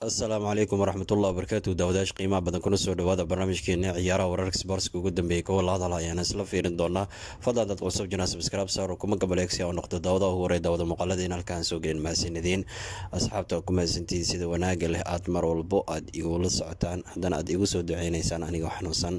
asalaamu calaykum waraxmatullah wabarakaatu daawadayash qiimaha badan kuna soo dhawaada barnaamijkeena ciyaaraha wararka sboortska ugu dambeeyay kuwa la hadal ayaan isla fiirin doonaa fadlan dad qosab jina subscribe saaro kuma gabaleegsi ah oo noqdo daawadaha ugu horay daawada muuqaalada halkaan soo gelin mahadsanideen asxaabta ku mahadsantihiin sida wanaaga leh aad mar walbo aad igula socotaan haddana aad igu soo duceynaysaan anigoo xanuunsan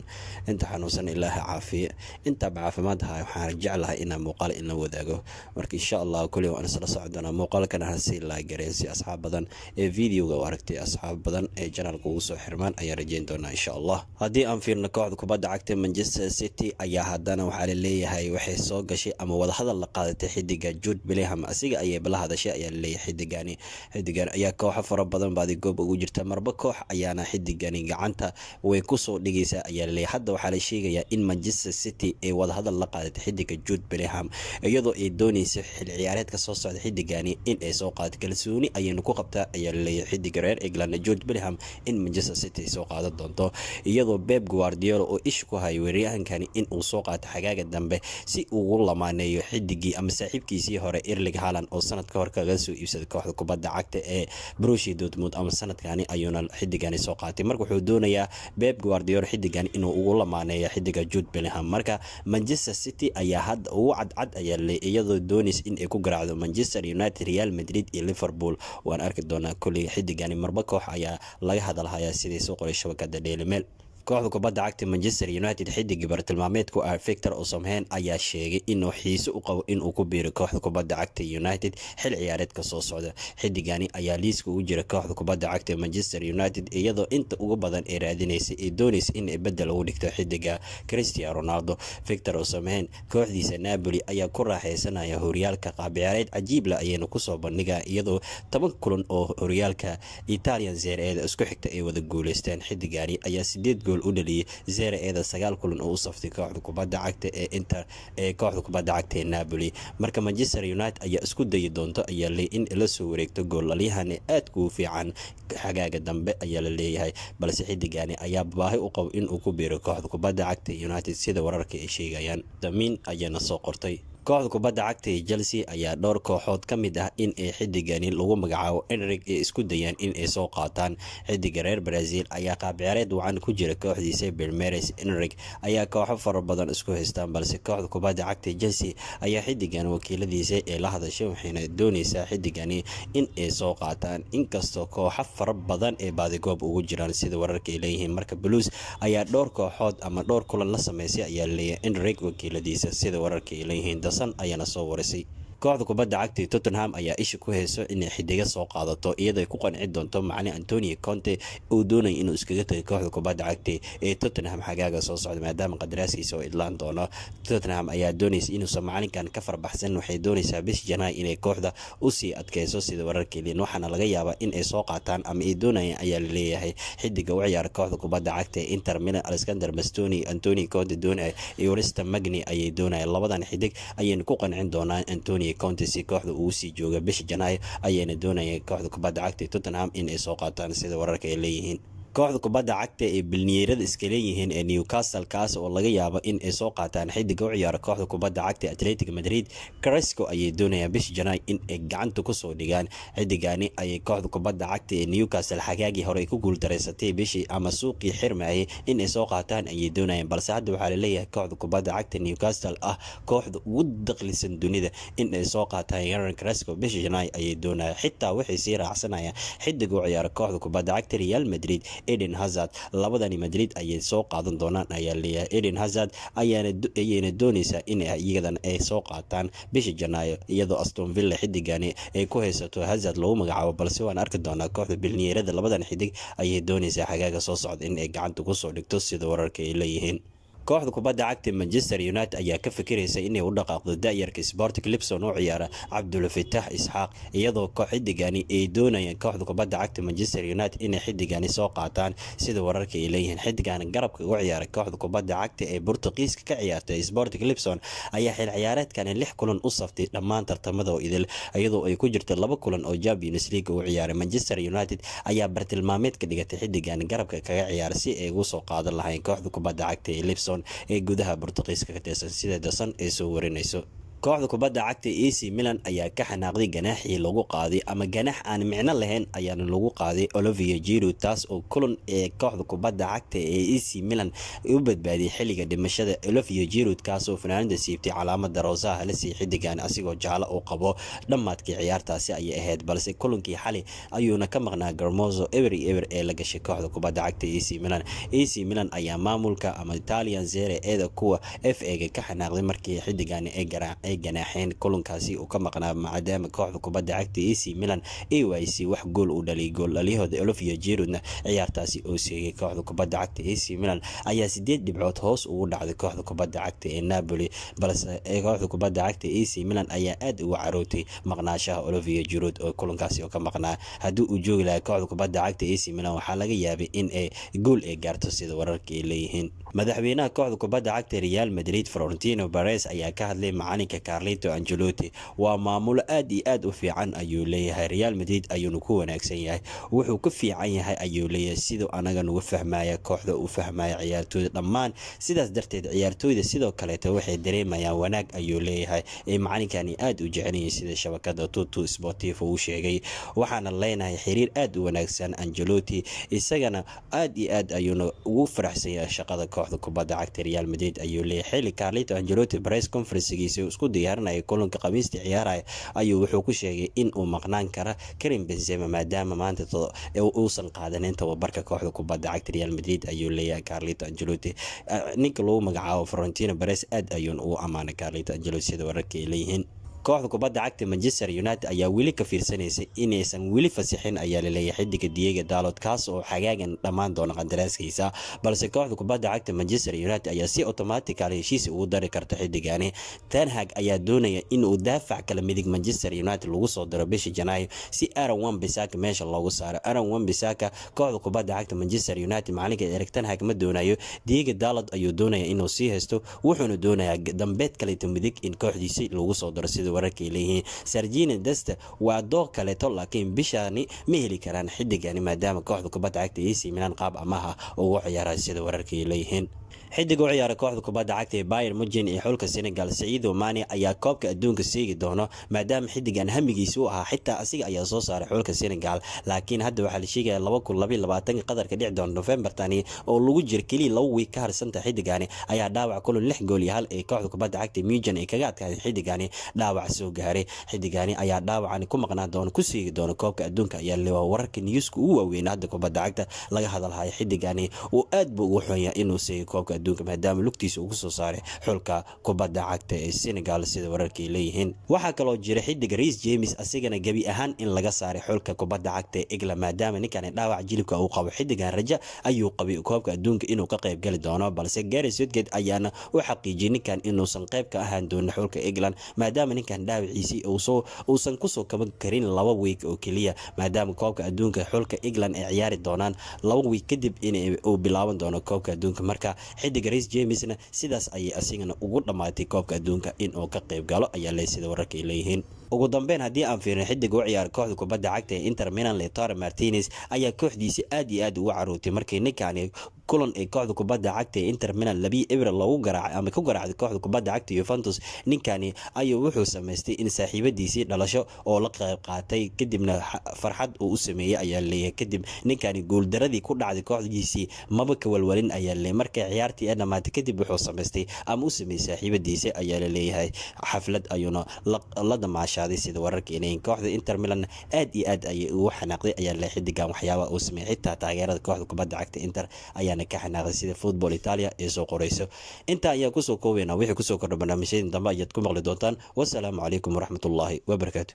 inta xanuunsan ilaaha caafiye intaaba caafimaad ahay waxaan jeclahay inaan muuqaal inla wadaago marka insha allah kuli waan isla socon doonaa hasi laa gareen si asxaab badan ee videoga u arag cagta asxaab badan ee janaalka ugu soo xirmaan ayaan rajeyn doonaa insha allah haddii aan fiirno kooxda kubadda cagta manchester city ayaa haddana waxaa laleeyahay waxay soo gashay ama wadahadal la qaadatay xidiga juud bileham asiga ayay bala hadashay ayaa laleeyahay xidigani xidigan ayaa kooxo fara badan baadi goob ugu jirta marba koox ayaana xidigani gacanta way kusoo dhigaysaa ayaa laleeyahay hadda waxaa la sheegayaa in manchester city ay wadahadal la qaadatay xidiga juud bileham iyadoo ay dooneysay xilciyaareedka soo socda xidigani in ay soo qaada kalsooni ayaynu ku qabtaa ayaa laleeyahay xidiga reer england george belham in manchester city soo qaadan doonto iyadoo beb guardiolo oo ish ku hayo weeraryahankani in uu soo qaato xagaaga dambe si ugu lamaaneeyo xidigii ama saaxiibkiisii hore irlig halan oo sanad ka kaga soo iibsaday kooxda kubadda cagta ee brushi dortmund ama sanadkani ayuuna xidigani soo qaatay marka wuxuu doonayaa beb guardiolo xidigan inuu ugu lamaaneeyo xidiga george belham marka manchester city ayaa hadda ugu cadcad ayaa le iyadoo doonays in ay ku garaacdo manchester united real madrid iyo liverpool waan arki doonaa kolliga xidigani marba koox ayaa laga hadalhayaa siday soo qoray shabakada dheylimeel kooxda kubadda cagta manchester united xidigii bartilmaameedku ah victor osamhen ayaa sheegay inuu xiiso u qabo inuu ku biiro kooxda kubadda cagta united xil ciyaareedka soo socda xidigani ayaa liiska ugu jira kooxda kubadda cagta manchester united iyadoo inta ugu badan ee raadinaysa ee doonaysa in bedel ugu dhigto xidiga christian ronaldo victor osamhen kooxdiisa naboli ayaa ku raaxeysanaya horyaalka qaabciyaareed cajiibla ayayna kusoo bandhiga iyadoo toban kulan oo horyaalka italian seer eeda isku xigta ay wada guuleysteen xidigani ayaa sideed gool gool u dhaliyay zere eeda sagaal kulan oo u saftay kooxda kubada cagta ee inter ee kooxda kubadda cagta ee napoli marka manchester united ayaa isku dayi doonto ayaa le in la soo wareegto goolalyahan aadka u fiican xagaaga dambe ayaa la leeyahay balse xidigaani ayaa baahi u qabo inuu ku biiro kooxda kubadda cagta united sida wararka ay sheegayaan damiin ayaana soo qortay kooxda kubadda cagta ee chelsea ayaa dhowr kooxood ka mid ah in ay xiddigani lagu magacaabo enrig ee isku dayaan in ay soo qaataan xidiga reer brazil ayaa qaabciyaareed wacan ku jira kooxdiisa belmeres enrig ayaa kooxo fara badan isku haystaan balse kooxda kubadda cagta chelsea ayaa xidigan wakiiladiisa ee la hadashay waxayna dooneysaa xidigani in ay soo qaataan inkastoo kooxo fara badan ee baadigoob ugu jiraan sida wararka ay leeyihiin marka blues ayaa dhowr kooxood ama dhowr kulan la sameysay ayaa laleeyahay enrig wakiiladiisa sida wararka ay leeyihiin wanaagsan ayaana soo warisay kooxda kubadda cagta ee tottenham ayaa isha ku heyso inay xidiga soo qaadato iyadoo ku qanci doonto macne antonio conte uu doonay inuu iskaga tagay kooxda kubadda cagta ee tottenham xagaaga soo socda maadaama qadaraaskiisa oo idlaan doono tottenham ayaa doonaysa inuusan macalinkan ka farbaxsan waxay doonaysaa bish janay inay kooxda usii adkeyso sida wararkeedin waxaana laga yaabaa in soo qaataan ama ay doonayeen ayaa laleeyahay xidiga u ciyaara kooxda kubadda cagta ee inter milan alexander mastoni antonio conte doonaya iyo wlista magni ayay doonaya labadan xidig ayaynu ku qancin doonaa antonio iyo si kooxda uu sii jooga bisha janaayo ayayna doonayeen kooxda kubadda cagta tottenham inay soo qaataan sida wararka ay leeyihiin kooxda kubadda cagta ee bilniyeerada iska leeyihiin ee newcastle kaas oo laga yaabo in ay soo qaataan xidiga u ciyaara kooxda kubadda cagta atletic madrid caresco ayay doonayaan bishi janaay in ay gacanta kusoo dhigaan xidigani ayay kooxda kubadda cagta ee newcastle xagaagii hore ku guuldareysatay bishii ama suuqii xirmayay in ay soo qaataan ayay doonayeen balse hadda waxaa laleeyahay kooxda kubadda cagta newcastle ah kooxda ugu daqlisan dunida in ay soo qaataan yaran caresco bishi janaay ayay doonaya xitaa waxay sii raacsanayaan xidiga u ciyaara kooxda kubadda cagta real madrid eden hazard labadani madrid ayay soo qaadan doonaan ayaa leeyahay eden hazard ayayna dooneysaa in iyadan ay soo qaataan bisha janaayo iyadoo astonvilla xidigani ay ku haysato hazard lagu magacaabo balse waan arki doonaa kooxda bilniyeerada labadan xidig ayay dooneysaa xagaaga soo socda in ay gacanta kusoo dhigto sida wararka ay leeyihiin kooxda kubadda cagta manchester united ayaa ka fikiraysa inay u dhaqaaqdo da-yarka libson oo ciyaara cabdulfitax isxaaq iyadoo koox xidigani ay doonayaan kooxda kubadda cagta manchester united inay xiddigani soo qaataan sida wararka ay leeyihiin xidigan garabka u ciyaaray kooxda kubadda cagta ee burtuqiiska ka ciyaartay sporting libson ayaa xil ciyaareedkani lix kulan u saftay dhammaan tartamada idil iyadoo ay ku jirta laba kulan oo champions league u ciyaaray manchester united ayaa bartilmaameed ka dhigatay xiddigan garabka kaga ciyaara si ay ugu soo qaadan lahayn kooxda kubadda cagta ee libson ee gudaha bortuqiiska ka tirsan sida the ay soo warinayso kooxda kubadda cagta e c milan ayaa ka xanaaqday ganaaxii lagu qaaday ama ganaax aan micno lahayn ayaana lagu qaaday olivier jiro taas oo kulan ee kooxda kubadda cagta ee e c milan u badbaadiyay xilliga dhimashada olivier jirod kaasoo fanaanida siibtay calaamada roosaha halsii xidigan asigoo jaalo uu qabo dhammaadkii ciyaartaasi ayay ahayd balse kulankii xali ayuuna ka maqnaa garmoso every ever ee la gashay kooxda kubadda cagta e c milan e c milan ayaa maamulka ama italian zere eeda kuwa f ega ka xanaaqday markii xidigan ee garaac ay ganaaxeen kulankaasi uu ka maqnaa maadaama kooxda kubadda cagta ac milan a y c wax gool uu dhaliyay gooldhaliyahooda olivia jerudna ciyaartaasi oo seegay kooxda kubadda cagta ac milan ayaa sideed dhibcood hoos ugu dhacday kooxda kubadda cagta ee napoli balse kooxda kubadda cagta ac milan ayaa aad uga carootay maqnaashaha olivia jerud oo kulankaasi oo ka maqnaa haddii uu joogi lahaa kooxda kubadda cagta ac milan waxaa laga yaabay in ay gool ay gaarto sida wararka ay leeyihiin madaxweynaha kooxda kubadda cagta real madrid florentino bares ayaa ka hadlay macalinka hoggaanka carlito angelotti waa maamulo aad iyo aad u fiican ayuu leeyahay reaal madrid ayuuna ku wanaagsan yahay wuxuu ka fiican yahay ayuu leeyahay siduu anaga nugu fahmaya kooxda u fahmaya ciyaartooyda dhammaan sidaas darteed ciyaartooyda sidoo kaleeta waxay dareemayaan wanaag ayuu leeyahay ee macalinkani aad u jecelyihin sida shabakada tutu sportif uu sheegay waxaana leenahay xiriir aad u wanaagsan angelotti isagana aad iyo aad ayuuna ugu faraxsanya shaqada kooxda kubadda cagta real madrid ayuu leeyahay xilli carlito angelotti bress conferencegiisa isku isku diyaarinaya kulanka khamiista ciyaaraya ayuu wuxuu ku sheegay in uu maqnaan kara karim benzema maadaama maanta uusan qaadaneyn tababarka kooxda kubadda cagta real madrid ayuu leeyahay carlito angelotti ah, ninka lagu magacaabo frontina bares aad ayuun uu amaanay carlito angelotti sida wararka ay leeyihiin kooxda kubadda cagta manchester united ayaa weli ka fiirsanaysa inaysan weli fasixin ayaa laleeya xidiga diega daalod kaas oo xagaagan dhammaan doona qandaraaskiisa balse kooxda kubadda cagta manchester united ayaa si otomatikala heshiis ugu dari karta xidigani tenhag ayaa doonaya inuu daafac kala midig manchester united lagu soo diro bisha janaayo si aron wan bisaka meesha loogu saaro aron wan bisaka kooxda kubadda cagta manchester united macalinka erig tenhag ma doonayo diega daalod ayuu doonaya inuu sii haysto wuxuuna doonayaa dambeed kaleeto midig in kooxdiisi lagu soo diro sida wararkay leeyihiin sarjine deste waa dooq kaleeto laakiin bishaani ma heli karaan xidigani maadaama kooxda kubadda cagta iyo siminaan qaab amaha ugu ciyaaraa sida wararkay leeyihiin xidig u ciyaaray kooxda kubadda cagta ee bayer mujin ee xulka senegal saciido mani ayaa koobka adduunka seegi doono maadaama xidigan hamigiisa u ahaa xitaa asiga ayaa soo saaray xulka senegal laakiin hadda waxaa la sheegaya qadarka dhixi doona nofembar tani oo lagu jiro keliya laba wiig ka harsanta xidigani ayaa dhaawac kulan lix gool iyo hal ee kooxda kubadda cagta mujan ay kaga adkaaday xidigani dhaawac soo gaaray xidigani ayaa dhaawacan ku maqnaa doona ku seegi doona koobka adduunka ayaa lewa wararka niyuska ugu waaweyn hadda kubadda cagta laga hadalhaya xidigani uu aad buu ugu xunya inuu seego koobka adduunka maadaama lugtiisa ugu soo saaray xulka kubadda cagta ee senegal sida wararkay leeyihiin waxaa kaloo jira xidig riis jemes asigana gebi ahaan in laga saaray xulka kubadda cagta ee england maadaama ninkani dhaawac jilibka uu qabo xidigan raja ayuu qabay koobka adduunka inuu ka qayb gali doono balse gary sodgate ayaana u xaqiijiyey ninkan inuusan qayb ka ahaan doonin xulka england maadaama ninkan dhaawaciisii uusan kusoo kaban karin laba wiig oo keliya maadaama koobka adduunka xulka england ay ciyaari doonaan laba wiig kadib in bilaaban doono koobka adduunka marka xiddiga rais jamesna sidaas ayay asigana ugu dhammaatay koobka adduunka inuu ka qayb galo ayaa ley sida wararka ay leeyihiin ugu dambeyn haddii aan fiirno xidiga u ciyaar kooxda kubadda cagta ee inter milan letore martines ayaa kooxdiisa aad iyo aad ugu caruurtay markii ninkaani kulan ee kooxda kubadda cagta ee inter milan labii abril loogu garaacay ama ku garaacday kooxda kubadda cagta yuventus ninkani ayuu wuxuu samaystay in saaxiibadiisii dhalasho oo la qayb qaatay kadibna farxad uu u sameeyey ayaa leeyahay kadib ninkani guuldaradii ku dhacday kooxdiisii maba ka walwalin ayaa leey markay ciyaartii ee dhammaatay kadib wuxuu samaystay ama u sameeyey saaxiibadiisa ayaa la leeyahay xaflad ayuuna la dhamaashay xashaaday sida wararkeenahin kooxda inter milan aad iyo aad ayay ugu xanaaqday ayaa le xidigan waxyaaba uu sameeyay xitaa taageerada kooxda kubadda cagta inter ayaana ka xanaaqday sida football italia ee soo qoreyso intaa ayaa kusoo koobeyna wixii kusoo kordha barnaamijyadin dambe ayaad ku maqli doontaan wasalaamu calaykum waraxmatullaahi wabarakaatu